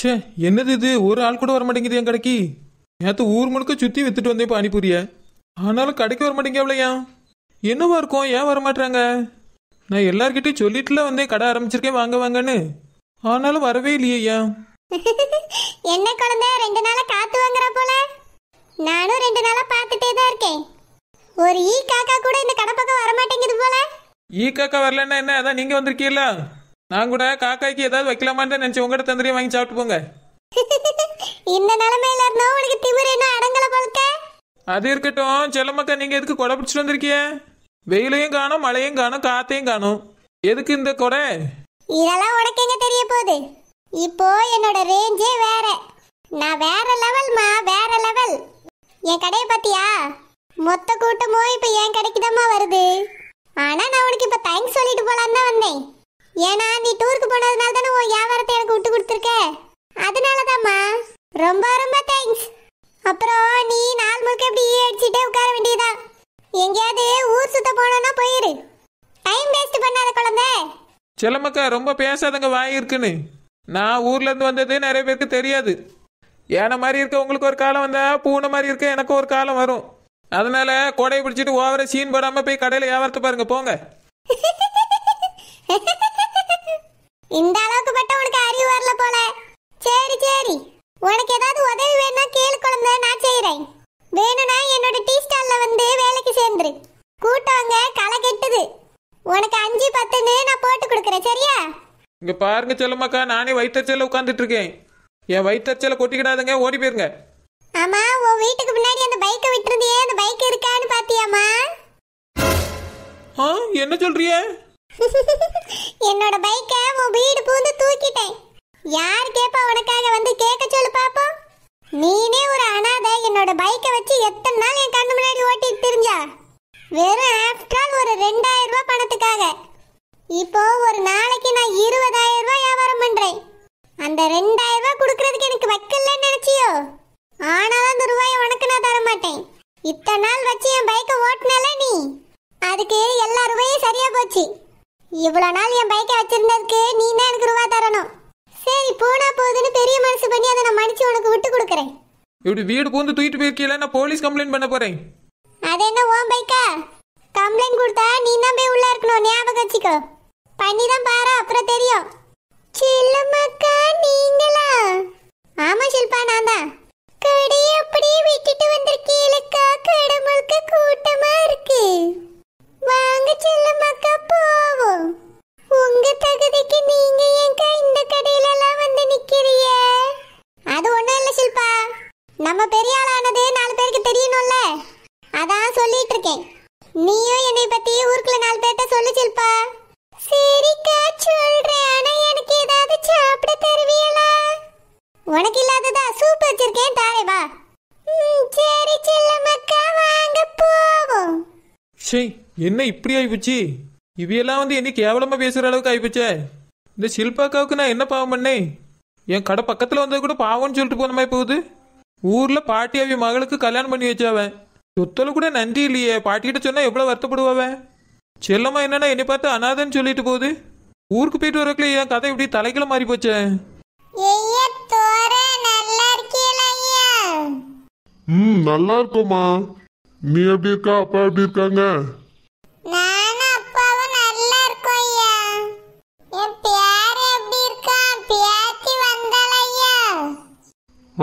ச்சே என்னது இது ஒரு ஆள் கூட வர மாட்டேங்குது என் கடைக்கு நேற்று ஊர் முழுக்க சுற்றி வித்துட்டு வந்தேன் இப்போ அனுப்பிரிய ஆனாலும் கடைக்கு வர மாட்டேங்க எவ்வளையா என்னவா இருக்கும் ஏன் வர மாட்டாங்க நான் எல்லார்கிட்டையும் சொல்லிட்டுல வந்தேன் கடை ஆரம்பிச்சிருக்கேன் வாங்க வாங்கன்னு ஆனாலும் வரவே இல்லையா ஏன் என்ன குழந்தை ரெண்டு நாளா காத்து வாங்குற போல நானும் ரெண்டு நாளா பார்த்துட்டே தான் இருக்கேன் ஒரு ஈ காக்கா கூட இந்த கடை பக்கம் வர மாட்டேங்குது போல ஈ காக்கா வரலன்னா என்ன அதான் நீங்க வந்திருக்கீங்களா நான் கூட காக்காய்க்கு ஏதாவது வைக்கலாமான்னு தான் நினைச்சு உங்ககிட்ட தந்திரியை வாங்கி சாப்பிட்டு போங்க இந்த நிலைமையில இருந்தா உனக்கு திமிர் என்ன அடங்கல பழுக்க அது இருக்கட்டும் செல்லமக்கா நீங்க எதுக்கு கொடை பிடிச்சிட்டு வந்திருக்கீங்க வெயிலையும் காணும் மழையும் காணும் காத்தையும் காணும் எதுக்கு இந்த கொடை இதெல்லாம் உனக்கு எங்க தெரிய போகுது இப்போ என்னோட ரேஞ்சே வேற நான் வேற லெவல்மா வேற லெவல் என் கடையை பாத்தியா மொத்த கூட்டமோ இப்போ என் கடைக்கு வருது ஆனா நான் உனக்கு இப்போ தேங்க்ஸ் சொல்லிட்டு போலான்னு வந்தேன் ஏன்னா நீ டூருக்கு போனதுனால தானே உன் வியாபாரத்தை எனக்கு விட்டு கொடுத்துருக்க அதனால தான்மா ரொம்ப ரொம்ப தேங்க்ஸ் அப்புறம் நீ நாள் முழுக்க இப்படி அடிச்சுட்டே உட்கார வேண்டியதா எங்கேயாவது ஊர் சுத்த போனோம்னா போயிரு டைம் வேஸ்ட் பண்ணாத குழந்தை செல்லமக்கா ரொம்ப பேசாதங்க வாய் இருக்குன்னு நான் ஊர்லேருந்து வந்தது நிறைய பேருக்கு தெரியாது யானை மாதிரி இருக்க உங்களுக்கு ஒரு காலம் வந்தா பூனை மாதிரி இருக்க எனக்கு ஒரு காலம் வரும் அதனால கொடையை பிடிச்சிட்டு ஓவர சீன் போடாம போய் கடையில் வியாபாரத்தை பாருங்க போங்க இந்த அளவுக்கு பட்ட உனக்கு அறிவு வரல போல சரி சரி உனக்கு ஏதாவது உதவி வேணா கேளு குழந்தை நான் செய்கிறேன் வேணும்னா என்னோட டீ ஸ்டால்ல வந்து வேலைக்கு சேர்ந்துரு கூட்டவங்க களை கெட்டுது உனக்கு அஞ்சு பத்துன்னு நான் போட்டு கொடுக்குறேன் சரியா இங்க பாருங்க செல்லம்மாக்கா நானே வயிற்றுச்சல உட்காந்துட்டு இருக்கேன் என் வயிற்றுச்சல கொட்டிக்கிடாதுங்க ஓடி போயிருங்க ஆமா உன் வீட்டுக்கு முன்னாடி அந்த பைக்கை விட்டுருந்தியே அந்த பைக் இருக்கான்னு பாத்தியாமா என்ன சொல்றியே என்னோட பைக்கை உன் வீடு பூந்து தூக்கிட்டேன் யார் கேப்பா உனக்காக வந்து கேட்க சொல்லு பாப்போம் நீனே ஒரு அனாதை என்னோட பைக்கை வச்சு எத்தனை நாள் என் கண்ணு முன்னாடி ஓட்டிட்டு தெரிஞ்சா வெறும் ஆஃப்டர் ஒரு ரெண்டாயிரம் ரூபாய் பணத்துக்காக இப்போ ஒரு நாளைக்கு நான் இருபதாயிரம் ரூபாய் வியாபாரம் பண்றேன் அந்த ரெண்டாயிரம் ரூபாய் கொடுக்கறதுக்கு எனக்கு வைக்கலன்னு நினைச்சியோ ஆனாலும் அந்த ரூபாய் உனக்கு நான் தர மாட்டேன் இத்தனை நாள் வச்சு என் பைக்கை ஓட்டினால நீ அதுக்கு எல்லா ரூபாயும் சரியா போச்சு இவ்வளோ நாள் என் பைக்கை வச்சிருந்ததுக்கு நீ தான் எனக்கு ரூபா தரணும் சரி போனா போதுன்னு பெரிய மனசு பண்ணி அதை நான் மன்னிச்சு உனக்கு விட்டு கொடுக்குறேன் இப்படி வீடு பூந்து தூக்கிட்டு போயிருக்கீல நான் போலீஸ் கம்ப்ளைண்ட் பண்ண போறேன் அது என்ன ஓம் பைக்கா கம்ப்ளைண்ட் கொடுத்தா நீ தான் போய் உள்ள இருக்கணும் ஞாபகம் வச்சுக்கோ பண்ணி தான் பாரு அப்புறம் தெரியும் செல்லம்மாக்கா நீங்களா ஆமா ஷில்பா நான் தான் கடையை அப்படியே விட்டுட்டு வந்திருக்கீங்களக்கா கடை கூட்டமா இருக்கு வாங்க செல்லம்மாக்கா போவோம் உங்க தகுதிக்கு நீங்க ஏங்க இந்த கடையில எல்லாம் வந்து நிக்கிறீங்க அது ஒண்ணும் இல்ல ஷில்பா நம்ம பெரிய ஆளானது நாலு பேருக்கு தெரியணும்ல அதான் சொல்லிட்டு இருக்கேன் நீயும் என்னை பத்தி ஊருக்குள்ள நாலு பேர்ட்ட சொல்லு ஷில்பா சரிக்கா சொல்றேன் ஆனா எனக்கு ஏதாவது சாப்பிட தருவியலா உனக்கு இல்லாததா சூப் வச்சிருக்கேன் தாரே வா ம் சரி செல்லம்மாக்கா வாங்க போவோம் ஷே என்ன இப்படி ஆயிப்போச்சு இவையெல்லாம் வந்து என்ன கேவலமா பேசுற அளவுக்கு ஆயிப்போச்சே இந்த ஷில்பாக்காவுக்கு நான் என்ன பாவம் பண்ணேன் என் கடை பக்கத்தில் வந்தது கூட பாவம்னு சொல்லிட்டு போன மாதிரி போகுது ஊரில் பாட்டி அவன் மகளுக்கு கல்யாணம் பண்ணி வச்சாவன் சொத்தல கூட நன்றி இல்லையே பாட்டிக்கிட்ட சொன்னால் எவ்வளோ வருத்தப்படுவாவே செல்லம்மா என்னன்னா என்னை பார்த்து அனாதன்னு சொல்லிட்டு போகுது ஊருக்கு போயிட்டு வரக்குல என் கதை இப்படி தலைக்கல மாறி போச்சே நல்லா இருக்குமா நீ எப்படி இருக்கா அப்பா எப்படி இருக்காங்க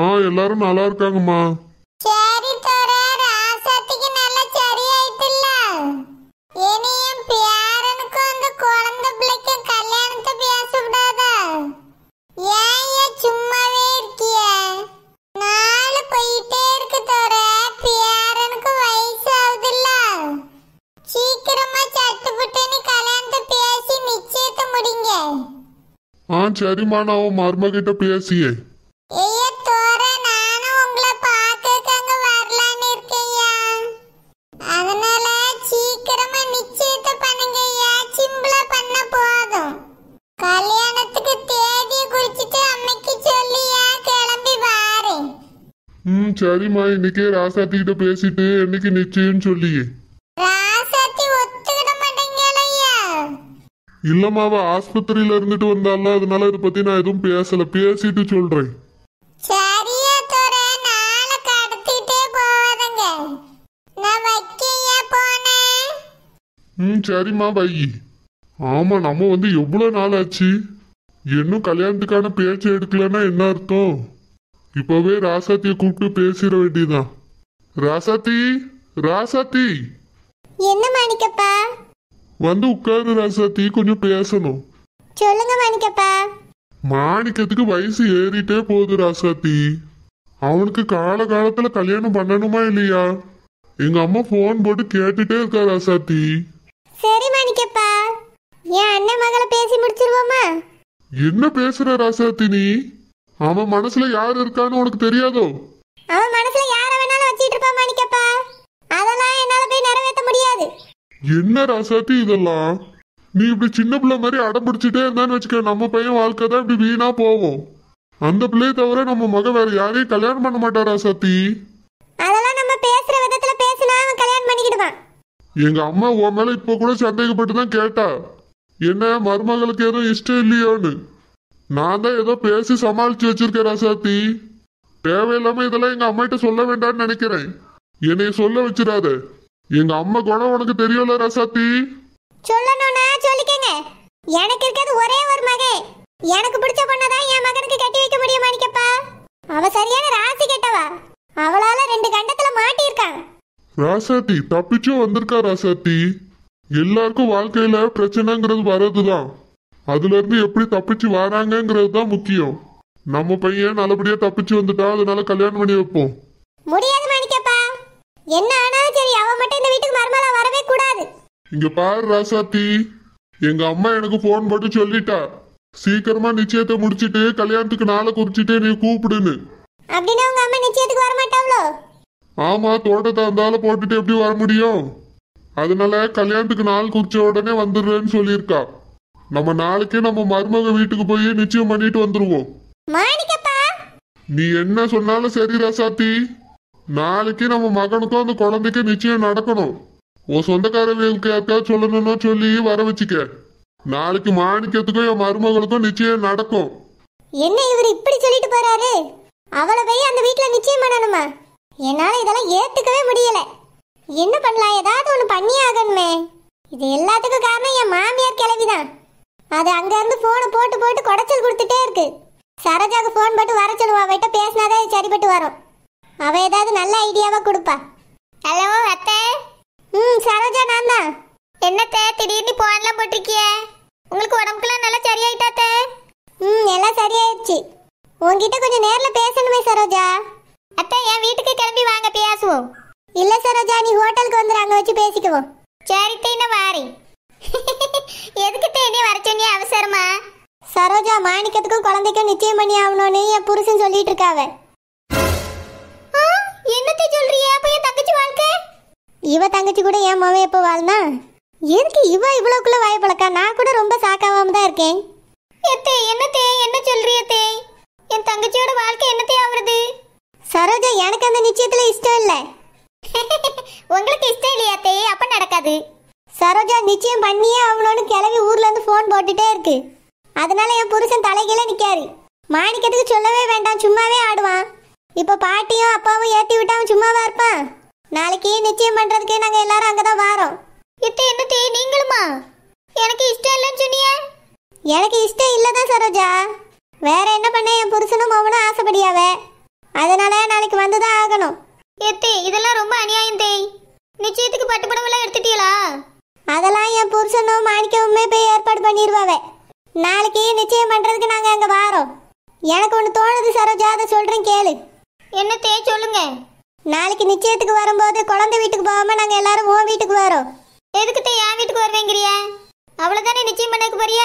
ஆ எல்லாரும் நல்லா இருக்காங்கம்மா சரிம்மா நான் உன் பேசியே சரிம்மா இன்னைக்கே ராசாத்திக்கிட்ட பேசிட்டு என்னைக்கு நிச்சயம் சொல்லியே இல்லம்மா அவ ஆஸ்பத்திரியில இருந்துட்டு வந்தால அதனால இதை பத்தி நான் எதுவும் பேசல பேசிட்டு சொல்றேன் ம் சரிம்மா பையி ஆமா நம்ம வந்து எவ்வளோ நாள் ஆச்சு இன்னும் கல்யாணத்துக்கான பேச்சு எடுக்கலன்னா என்ன அர்த்தம் இப்போவே ராசாத்திய கூப்பிட்டு பேசிட வேண்டியதான் ராசாத்தி ராசாத்தி என்ன மாணிக்கப்பா வந்து உட்காரு ராசாத்தி கொஞ்சம் பேசணும் சொல்லுங்க மாணிக்கப்பா மாணிக்கத்துக்கு வயசு ஏறிட்டே போகுது ராசாத்தி அவனுக்கு கால காலத்துல கல்யாணம் பண்ணணுமா இல்லையா எங்க அம்மா போன் போட்டு கேட்டுட்டே இருக்கா ராசாத்தி சரி மாணிக்கப்பா என் அண்ணன் மகளை பேசி முடிச்சிருவோமா என்ன பேசுற ராசாத்தி நீ அவன் மனசுல யார் இருக்கான்னு உனக்கு தெரியாதோ அவன் மனசுல என்ன ராசாத்தி இதெல்லாம் நீ இப்படி சின்ன பிள்ளை மாதிரி அடம் பிடிச்சிட்டே இருந்தான்னு வச்சுக்க நம்ம பையன் வாழ்க்கை தான் இப்படி வீணா போவோம் அந்த பிள்ளைய தவிர நம்ம மக வேற யாரையும் கல்யாணம் பண்ண மாட்டாரா சாத்தி அதெல்லாம் நம்ம பேசுற விதத்துல பேசினா அவன் கல்யாணம் பண்ணிக்கிடுவான் எங்க அம்மா உன் மேல இப்ப கூட சந்தேகப்பட்டு தான் கேட்டா என்ன மருமகளுக்கு எதுவும் இஷ்டம் இல்லையோன்னு நான் தான் ஏதோ பேசி சமாளிச்சு வச்சிருக்கேன் ராசாத்தி தேவையில்லாம இதெல்லாம் எங்க கிட்ட சொல்ல வேண்டாம்னு நினைக்கிறேன் என்னைய சொல்ல வச்சிடாத எங்க அம்மா குணம் உனக்கு தெரியல ரசாத்தி சொல்லணும்னா சொல்லிக்கங்க எனக்கு இருக்கிறது ஒரே ஒரு மகே எனக்கு பிடிச்ச பொண்ணை தான் என் மகனுக்கு கட்டி வைக்க முடியும் மாணிக்கப்பா அவ சரியான ராசி கெட்டவா அவளால ரெண்டு கண்டத்துல இருக்காங்க ராசாத்தி தப்பிச்சும் வந்திருக்கா ராசாத்தி எல்லாருக்கும் வாழ்க்கையில பிரச்சனைங்கிறது வரதுதான் அதுல இருந்து எப்படி தப்பிச்சு வராங்கங்கிறது தான் முக்கியம் நம்ம பையன் நல்லபடியா தப்பிச்சு வந்துட்டா அதனால கல்யாணம் பண்ணி வைப்போம் முடியாது என்ன ஆனாலும் சரி அவ மட்டும் இந்த வீட்டுக்கு மருமலா வரவே கூடாது இங்க பாரு ராசாத்தி எங்க அம்மா எனக்கு போன் போட்டு சொல்லிட்டா சீக்கிரமா நிச்சயத்தை முடிச்சிட்டு கல்யாணத்துக்கு நாளை குறிச்சிட்டு நீ கூப்பிடுன்னு அப்படின்னா உங்க அம்மா நிச்சயத்துக்கு வர மாட்டாங்களோ ஆமா தோட்டத்தை அந்தால போட்டுட்டு எப்படி வர முடியும் அதனால கல்யாணத்துக்கு நாள் குறிச்ச உடனே வந்துடுறேன்னு சொல்லியிருக்கா நம்ம நாளைக்கே நம்ம மருமக வீட்டுக்கு போய் நிச்சயம் பண்ணிட்டு வந்துருவோம் நீ என்ன சொன்னாலும் சரி ரசாத்தி நாளைக்கு நம்ம மகனுக்கும் அந்த குழந்தைக்கு நிச்சயம் நடக்கணும் உன் சொந்தக்காரர்களுக்கு யாருக்காவது சொல்லணும்னா சொல்லி வர வச்சுக்க நாளைக்கு மாணிக்கத்துக்கும் என் மருமகளுக்கும் நிச்சயம் நடக்கும் என்ன இவர் இப்படி சொல்லிட்டு போறாரு அவளை போய் அந்த வீட்டுல நிச்சயம் பண்ணணுமா என்னால இதெல்லாம் ஏத்துக்கவே முடியல என்ன பண்ணலாம் ஏதாவது ஒண்ணு பண்ணி ஆகணுமே இது எல்லாத்துக்கும் காரணம் என் மாமியார் கிளவிதான் அது அங்க இருந்து போனை போட்டு போட்டு குடைச்சல் கொடுத்துட்டே இருக்கு சரோஜாக்கு போன் போட்டு வர சொல்லுவா அவட்ட பேசினாதான் சரிப்பட்டு வரும் அவ ஏதாவது நல்ல ஐடியாவா கொடுப்பா ஹலோ அத்தை ம் சரோஜா நான் தான் என்னத்தை திடீர்னு போன்லாம் போட்டிருக்கிய உங்களுக்கு உடம்புக்குலாம் நல்லா சரியாயிட்டாத்தே ம் எல்லாம் சரியாயிடுச்சு உங்ககிட்ட கொஞ்சம் நேரில் பேசணுமே சரோஜா அத்தை என் வீட்டுக்கு கிளம்பி வாங்க பேசுவோம் இல்லை சரோஜா நீ ஹோட்டலுக்கு வந்துடு அங்கே வச்சு பேசிக்குவோம் சரி வாரி எதுக்கு தேடி வர சொன்னி அவசரமா சரோஜா மாணிக்கத்துக்கும் குழந்தைக்கும் நிச்சயம் பண்ணி ஆகணும்னு என் புருஷன் சொல்லிட்டு இருக்காவே தங்கச்சி கூட என் மகன் எப்போ வாழ்னா எதுக்கு இவ இவ்வளோக்குள்ள வாய் பழக்கா நான் கூட ரொம்ப சாக்காவாம தான் இருக்கேன் எத்தே என்னத்தே என்ன சொல்றிய தே என் தங்கச்சியோட வாழ்க்கை என்னத்தே ஆவறது சரோஜா எனக்கு அந்த நிச்சயத்துல இஷ்டம் இல்ல உங்களுக்கு இஷ்டம் இல்லையா தே அப்ப நடக்காது சரோஜா நிச்சயம் பண்ணியே ஆகணும்னு கிளவி ஊர்ல இருந்து போன் போட்டுட்டே இருக்கு அதனால என் புருஷன் தலைகில நிக்காரு மாணிக்கத்துக்கு சொல்லவே வேண்டாம் சும்மாவே ஆடுவான் இப்ப பாட்டியும் அப்பாவும் ஏத்தி விட்டா சும்மாவா இருப்பான் நாளைக்கு நிச்சயம் பண்றதுக்கு நாங்க எல்லாரும் அங்க தான் வரோம் இத்த என்னத்தே நீங்களுமா எனக்கு இஷ்டம் இல்லைன்னு சொன்னியே எனக்கு இஷ்டம் இல்லை தான் சரோஜா வேற என்ன பண்ண என் புருஷனும் மகனும் ஆசைப்படியாவே அதனால நாளைக்கு வந்து தான் ஆகணும் எத்தே இதெல்லாம் ரொம்ப அநியாயம் தேய் நிச்சயத்துக்கு பட்டு படமெல்லாம் எடுத்துட்டீங்களா அதெல்லாம் என் புருஷனும் மாணிக்கவுமே போய் ஏற்பாடு பண்ணிடுவாவே நாளைக்கு நிச்சயம் பண்றதுக்கு நாங்க அங்க வாரோம் எனக்கு ஒன்று தோணுது சரோஜா அதை சொல்றேன் கேளு என்ன தேய் சொல்லுங்க நாளைக்கு நிச்சயத்துக்கு வரும்போது குழந்தை வீட்டுக்கு போகாம நாங்க எல்லாரும் உன் வீட்டுக்கு வரோம் எதுக்கிட்ட என் வீட்டுக்கு வருவேங்கிறிய அவ்வளவுதானே நிச்சயம் பண்ணக்கு போறிய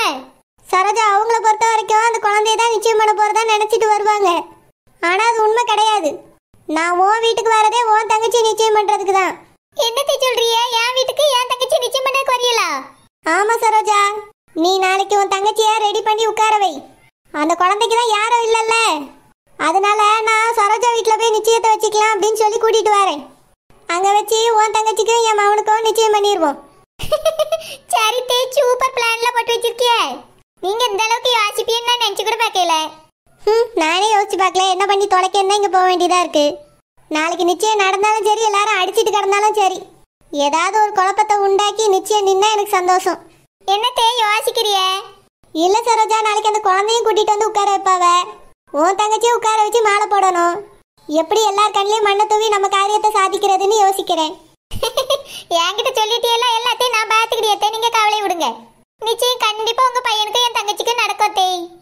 சரோஜா அவங்கள பொறுத்த வரைக்கும் அந்த குழந்தைய தான் நிச்சயம் பண்ண போறதா நினைச்சிட்டு வருவாங்க ஆனா அது உண்மை கிடையாது நான் உன் வீட்டுக்கு வரதே உன் தங்கச்சி நிச்சயம் பண்றதுக்கு தான் என்னத்தை சொல்றிய என் வீட்டுக்கு என் தங்கச்சி நிச்சயம் பண்ண வரியலா ஆமா சரோஜா நீ நாளைக்கு உன் தங்கச்சியை ரெடி பண்ணி உட்கார வை அந்த குழந்தைக்கு தான் யாரும் இல்லைல்ல அதனால நான் சரோஜா வீட்டில் போய் நிச்சயத்தை வச்சுக்கலாம் அப்படின்னு சொல்லி கூட்டிகிட்டு வரேன் அங்கே வச்சு உன் தங்கச்சிக்கும் என் மகனுக்கும் நிச்சயம் பண்ணிடுவோம் சரி தே சூப்பர் பிளான்ல போட்டு வச்சிருக்கியே நீங்கள் இந்த அளவுக்கு யோசிப்பீன்னு நினச்சி கூட பார்க்கல ம் நானே யோசிச்சு பார்க்கல என்ன பண்ணி தொலைக்க என்ன இங்க போக வேண்டியதாக இருக்குது நாளைக்கு நிச்சயம் நடந்தாலும் சரி எல்லாரும் அடிச்சிட்டு கிடந்தாலும் சரி ஏதாவது ஒரு குழப்பத்தை உண்டாக்கி நிச்சயம் நின்னா எனக்கு சந்தோஷம் என்னத்தே யோசிக்கிறியே இல்லை சரோஜா நாளைக்கு அந்த குழந்தையும் கூட்டிகிட்டு வந்து உட்கார வைப்பாவே உன் தங்கச்சியை உட்கார வச்சு மாலை போடணும் எப்படி எல்லார் கண்ணிலையும் மண்ணை தூவி நம்ம காரியத்தை சாதிக்கிறதுன்னு யோசிக்கிறேன் என்கிட்ட எல்லாம் எல்லாத்தையும் நான் பார்த்துக்கிட்டே நீங்க கவலை விடுங்க நிச்சயம் கண்டிப்பா உங்க பையனுக்கு என் தங்கச்சிக்கு நடக்கும் தேய்